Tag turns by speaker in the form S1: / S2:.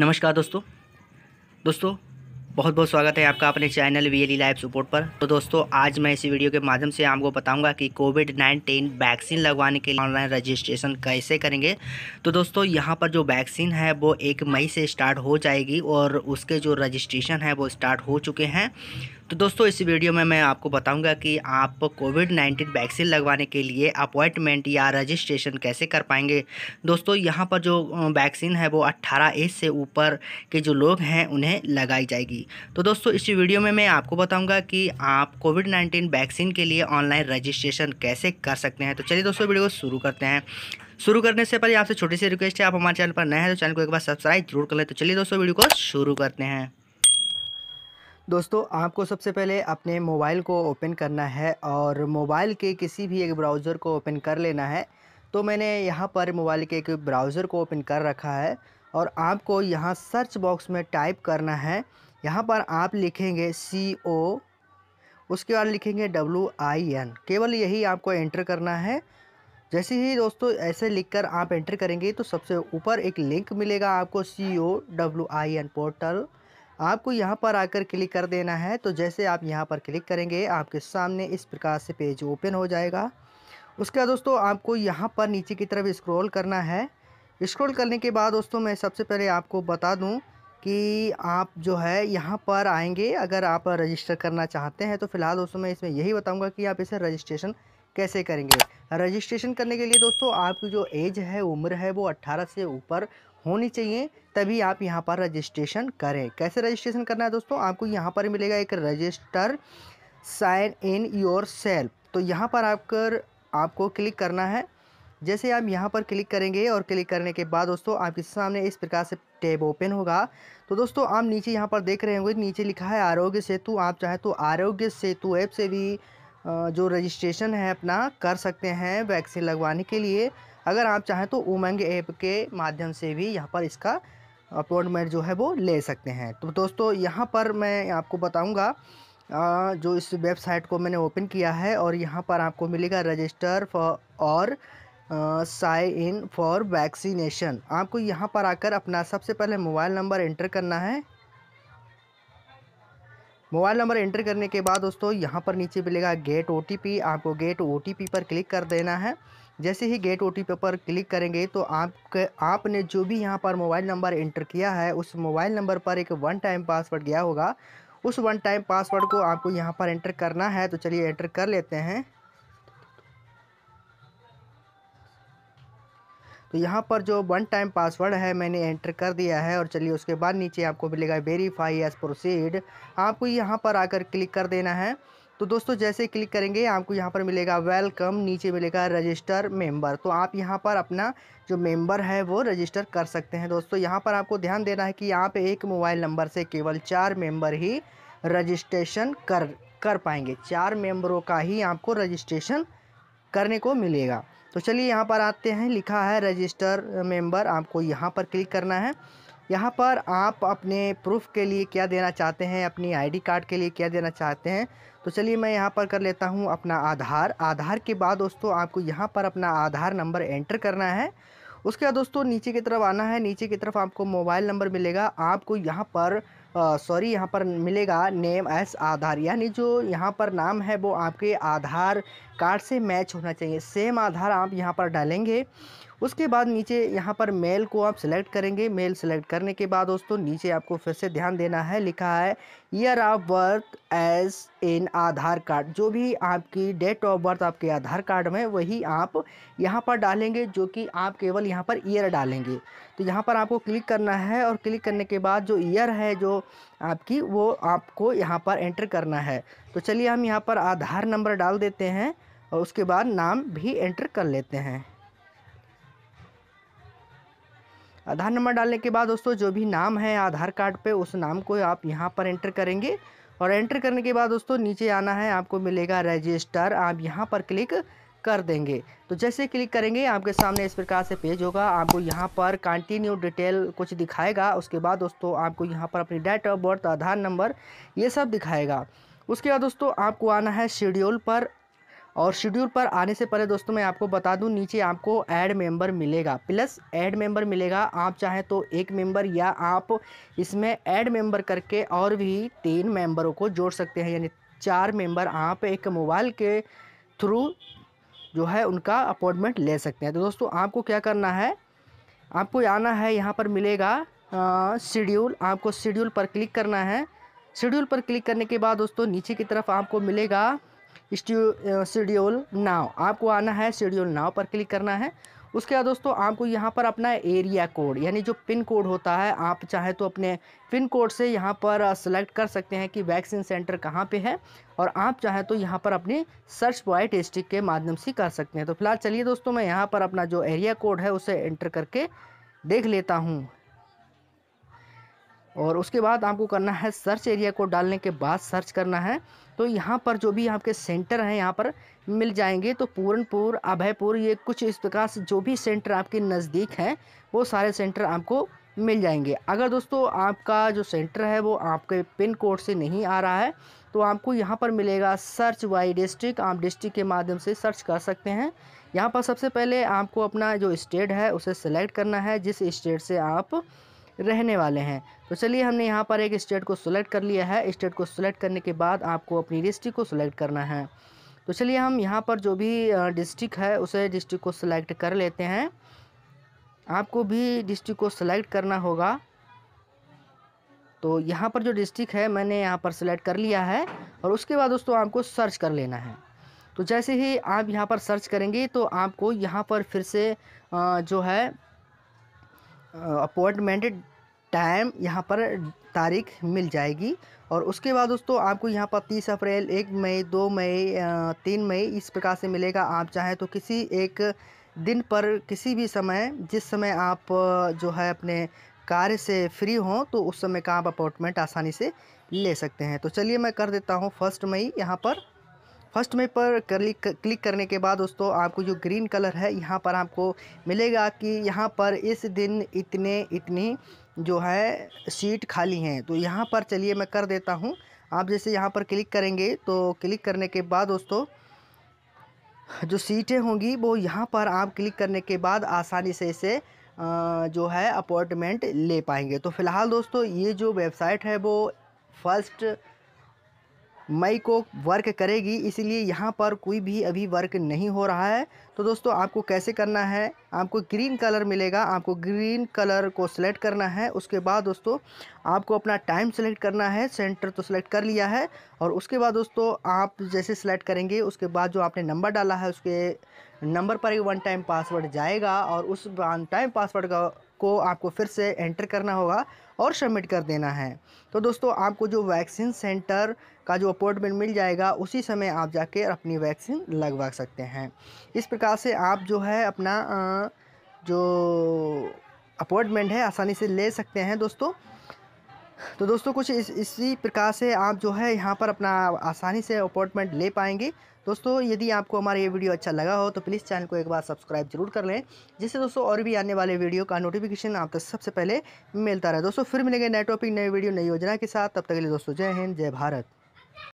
S1: नमस्कार दोस्तों दोस्तों बहुत बहुत स्वागत है आपका अपने channel V L live support पर तो दोस्तों आज मैं इसी वीडियो के माध्यम से आपको बताऊंगा कि कोविड नाइन्टीन वैक्सीन लगवाने के लिए ऑनलाइन रजिस्ट्रेशन कैसे करेंगे तो दोस्तों यहाँ पर जो वैक्सीन है वो एक मई से स्टार्ट हो जाएगी और उसके जो रजिस्ट्रेशन है वो स्टार्ट हो चुके हैं तो दोस्तों इस वीडियो में मैं आपको बताऊंगा कि आप कोविड नाइन्टीन वैक्सीन लगवाने के लिए अपॉइंटमेंट या रजिस्ट्रेशन कैसे कर पाएंगे दोस्तों यहाँ पर जो वैक्सीन है वो 18 एज से ऊपर के जो लोग हैं उन्हें लगाई जाएगी तो दोस्तों इस वीडियो में मैं आपको बताऊँगा कि आप कोविड नाइन्टीन वैक्सीन के लिए ऑनलाइन रजिस्ट्रेशन कैसे कर सकते हैं तो चलिए दोस्तों वीडियो को शुरू करते हैं शुरू करने से पहले आपसे छोटी सी रिक्वेस्ट है आप हमारे चैनल पर नए हैं तो चैनल को एक बार सब्सक्राइब जरूर कर लें तो चलिए दोस्तों वीडियो को शुरू करते हैं दोस्तों आपको सबसे पहले अपने मोबाइल को ओपन करना है और मोबाइल के किसी भी एक ब्राउज़र को ओपन कर लेना है तो मैंने यहाँ पर मोबाइल के एक ब्राउज़र को ओपन कर रखा है और आपको यहाँ सर्च बॉक्स में टाइप करना है यहाँ पर आप लिखेंगे सी ओ उसके बाद लिखेंगे डब्लू आई एन केवल यही आपको एंटर करना है जैसे ही दोस्तों ऐसे लिखकर आप एंटर करेंगे तो सबसे ऊपर एक लिंक मिलेगा आपको C O W I N portal आपको यहाँ पर आकर क्लिक कर देना है तो जैसे आप यहाँ पर क्लिक करेंगे आपके सामने इस प्रकार से पेज ओपन हो जाएगा उसके बाद दोस्तों आपको यहाँ पर नीचे की तरफ स्क्रॉल करना है स्क्रॉल करने के बाद दोस्तों मैं सबसे पहले आपको बता दूँ कि आप जो है यहाँ पर आएंगे अगर आप रजिस्टर करना चाहते हैं तो फ़िलहाल दोस्तों मैं इसमें यही बताऊँगा कि आप इसे रजिस्ट्रेशन कैसे करेंगे रजिस्ट्रेशन करने के लिए दोस्तों आपकी जो एज है उम्र है वो 18 से ऊपर होनी चाहिए तभी आप यहाँ पर रजिस्ट्रेशन करें कैसे रजिस्ट्रेशन करना है दोस्तों आपको यहाँ पर मिलेगा एक register sign in yourself तो यहाँ पर कर आपको क्लिक करना है जैसे आप यहाँ पर क्लिक करेंगे और क्लिक करने के बाद दोस्तों आपके सामने इस प्रकार से टैब ओपन होगा तो दोस्तों आप नीचे यहाँ पर देख रहे होंगे नीचे लिखा है आरोग्य सेतु आप चाहे तो आरोग्य सेतु ऐप से भी जो रजिस्ट्रेशन है अपना कर सकते हैं वैक्सीन लगवाने के लिए अगर आप चाहें तो उमंग ऐप के माध्यम से भी यहाँ पर इसका अपॉइंटमेंट जो है वो ले सकते हैं तो दोस्तों यहाँ पर मैं आपको बताऊँगा जो इस वेबसाइट को मैंने ओपन किया है और यहाँ पर आपको मिलेगा रजिस्टर फॉर और साइन इन फॉर वैक्सीनेशन आपको यहाँ पर आकर अपना सबसे पहले मोबाइल नंबर एंटर करना है मोबाइल नंबर एंटर करने के बाद दोस्तों यहाँ पर नीचे मिलेगा गेट ओ आपको गेट ओ पर क्लिक कर देना है जैसे ही गेट ओ पर क्लिक करेंगे तो आप आपने जो भी यहाँ पर मोबाइल नंबर एंटर किया है उस मोबाइल नंबर पर एक वन टाइम पासवर्ड गया होगा उस वन टाइम पासवर्ड को आपको यहाँ पर एंटर करना है तो चलिए एंटर कर लेते हैं तो यहाँ पर जो वन टाइम पासवर्ड है मैंने एंटर कर दिया है और चलिए उसके बाद नीचे आपको मिलेगा वेरीफाई एज प्रोसीड आपको यहाँ पर आकर क्लिक कर देना है तो दोस्तों जैसे क्लिक करेंगे आपको यहाँ पर मिलेगा वेलकम नीचे मिलेगा रजिस्टर मेंबर तो आप यहाँ पर अपना जो मेंबर है वो रजिस्टर कर सकते हैं दोस्तों यहाँ पर आपको ध्यान देना है कि यहाँ पे एक मोबाइल नंबर से केवल चार मेंबर ही रजिस्ट्रेशन कर कर पाएंगे चार मेंबरों का ही आपको रजिस्ट्रेशन करने को मिलेगा तो चलिए यहाँ पर आते हैं लिखा है रजिस्टर मेंबर आपको यहाँ पर क्लिक करना है यहाँ पर आप अपने प्रूफ के लिए क्या देना चाहते हैं अपनी आईडी कार्ड के लिए क्या देना चाहते हैं तो चलिए मैं यहाँ पर कर लेता हूँ अपना आधार आधार के बाद दोस्तों आपको यहाँ पर अपना आधार नंबर एंटर करना है उसके बाद दोस्तों नीचे की तरफ आना है नीचे की तरफ आपको मोबाइल नंबर मिलेगा आपको यहाँ पर सॉरी यहाँ पर मिलेगा नेम एस आधार यानी जो यहाँ पर नाम है वो आपके आधार कार्ड से मैच होना चाहिए सेम आधार आप यहाँ पर डालेंगे उसके बाद नीचे यहाँ पर मेल को आप सिलेक्ट करेंगे मेल सेलेक्ट करने के बाद दोस्तों नीचे आपको फिर से ध्यान देना है लिखा है year of birth age in Aadhaar card जो भी आपकी डेट ऑफ बर्थ आपके आधार कार्ड में वही आप यहाँ पर डालेंगे जो कि आप केवल यहाँ पर ईयर डालेंगे तो यहाँ पर आपको क्लिक करना है और क्लिक करने के बाद जो ईयर है जो आपकी वो आपको यहाँ पर एंटर करना है तो चलिए हम यहाँ पर आधार नंबर डाल देते हैं और उसके बाद नाम भी एंटर कर लेते हैं आधार नंबर डालने के बाद दोस्तों जो भी नाम है आधार कार्ड पे उस नाम को आप यहाँ पर एंटर करेंगे और एंटर करने के बाद दोस्तों नीचे आना है आपको मिलेगा रजिस्टर आप यहाँ पर क्लिक कर देंगे तो जैसे क्लिक करेंगे आपके सामने इस प्रकार से पेज होगा आपको यहाँ पर कंटिन्यू डिटेल कुछ दिखाएगा उसके बाद दोस्तों आपको यहाँ पर अपनी date of birth Aadhaar number ये सब दिखाएगा उसके बाद दोस्तों आपको आना है शेड्यूल पर और शेड्यूल पर आने से पहले दोस्तों मैं आपको बता दूं नीचे आपको ऐड मेंबर मिलेगा प्लस ऐड मेंबर मिलेगा आप चाहें तो एक मेंबर या आप इसमें ऐड मेंबर करके और भी तीन मेंबरों को जोड़ सकते हैं यानी चार मेंबर आप एक मोबाइल के थ्रू जो है उनका अपॉइंटमेंट ले सकते हैं तो दोस्तों आपको क्या करना है आपको आना है यहाँ पर मिलेगा शेड्यूल आपको शेड्यूल पर क्लिक करना है शेड्यूल पर क्लिक करने के बाद दोस्तों नीचे की तरफ आपको मिलेगा शेड्यूल नाव आपको आना है शेड्यूल नाव पर क्लिक करना है उसके बाद दोस्तों आपको यहाँ पर अपना एरिया कोड यानी जो पिन कोड होता है आप चाहे तो अपने पिन कोड से यहाँ पर सेलेक्ट कर सकते हैं कि वैक्सीन सेंटर कहाँ पे है और आप चाहे तो यहाँ पर अपनी सर्च बॉय डिस्ट्रिक्ट के माध्यम से कर सकते हैं तो फिलहाल चलिए दोस्तों मैं यहाँ पर अपना जो एरिया कोड है उसे एंटर करके देख लेता हूँ और उसके बाद आपको करना है सर्च एरिया को डालने के बाद सर्च करना है तो यहाँ पर जो भी आपके सेंटर हैं यहाँ पर मिल जाएंगे तो पूरनपुर अभयपुर ये कुछ इस प्रकार से जो भी सेंटर आपके नज़दीक हैं वो सारे सेंटर आपको मिल जाएंगे अगर दोस्तों आपका जो सेंटर है वो आपके पिन कोड से नहीं आ रहा है तो आपको यहाँ पर मिलेगा सर्च वाई डिस्ट्रिक्ट आप डिस्ट्रिक्ट के माध्यम से सर्च कर सकते हैं यहाँ पर सबसे पहले आपको अपना जो स्टेट है उसे सेलेक्ट करना है जिस स्टेट से आप रहने वाले हैं तो चलिए हमने यहाँ पर एक स्टेट को सिलेक्ट कर लिया है स्टेट को सिलेक्ट करने के बाद आपको अपनी डिस्ट्रिक्ट को सिलेक्ट करना है तो चलिए हम यहाँ पर जो भी डिस्ट्रिक्ट है उसे डिस्ट्रिक्ट को सिलेक्ट कर लेते हैं आपको भी डिस्ट्रिक्ट को सिलेक्ट करना होगा तो यहाँ पर जो डिस्ट्रिक्ट है मैंने यहाँ पर सिलेक्ट कर लिया है और उसके बाद दोस्तों आपको सर्च कर लेना है तो जैसे ही आप यहाँ पर सर्च करेंगे तो आपको यहाँ पर फिर से जो है अपॉइंटमेंट टाइम यहाँ पर तारीख मिल जाएगी और उसके बाद दोस्तों आपको यहाँ पर तीस अप्रैल एक मई दो मई तीन मई इस प्रकार से मिलेगा आप चाहें तो किसी एक दिन पर किसी भी समय जिस समय आप जो है अपने कार्य से फ्री हों तो उस समय का आप अपॉइंटमेंट आसानी से ले सकते हैं तो चलिए मैं कर देता हूँ फर्स्ट मई यहाँ पर फर्स्ट में पर क्लिक क्लिक करने के बाद दोस्तों आपको जो ग्रीन कलर है यहाँ पर आपको मिलेगा कि यहाँ पर इस दिन इतने इतनी जो है सीट खाली हैं तो यहाँ पर चलिए मैं कर देता हूँ आप जैसे यहाँ पर क्लिक करेंगे तो क्लिक करने के बाद दोस्तों जो सीटें होंगी वो यहाँ पर आप क्लिक करने के बाद आसानी से इसे जो है अपॉइंटमेंट ले पाएंगे तो फ़िलहाल दोस्तों ये जो वेबसाइट है वो फर्स्ट मई को वर्क करेगी इसलिए यहाँ पर कोई भी अभी वर्क नहीं हो रहा है तो दोस्तों आपको कैसे करना है आपको ग्रीन कलर मिलेगा आपको ग्रीन कलर को सिलेक्ट करना है उसके बाद दोस्तों आपको अपना टाइम सेलेक्ट करना है सेंटर तो सिलेक्ट कर लिया है और उसके बाद दोस्तों आप जैसे सिलेक्ट करेंगे उसके बाद जो आपने नंबर डाला है उसके नंबर पर एक वन टाइम पासवर्ड जाएगा और उस वन टाइम पासवर्ड का को आपको फिर से एंटर करना होगा और सबमिट कर देना है तो दोस्तों आपको जो वैक्सीन सेंटर का जो अपॉइंटमेंट मिल जाएगा उसी समय आप जाके अपनी वैक्सीन लगवा सकते हैं इस प्रकार से आप जो है अपना जो अपॉइंटमेंट है आसानी से ले सकते हैं दोस्तों तो दोस्तों कुछ इस इसी प्रकार से आप जो है यहाँ पर अपना आसानी से अपॉइंटमेंट ले पाएंगे दोस्तों यदि आपको हमारा ये वीडियो अच्छा लगा हो तो प्लीज़ चैनल को एक बार सब्सक्राइब जरूर कर लें जिससे दोस्तों और भी आने वाले वीडियो का नोटिफिकेशन आप तक सबसे पहले मिलता रहे दोस्तों फिर मिलेंगे नए टॉपिक नए वीडियो नई योजना के साथ तब तक के लिए दोस्तों जय हिंद जय भारत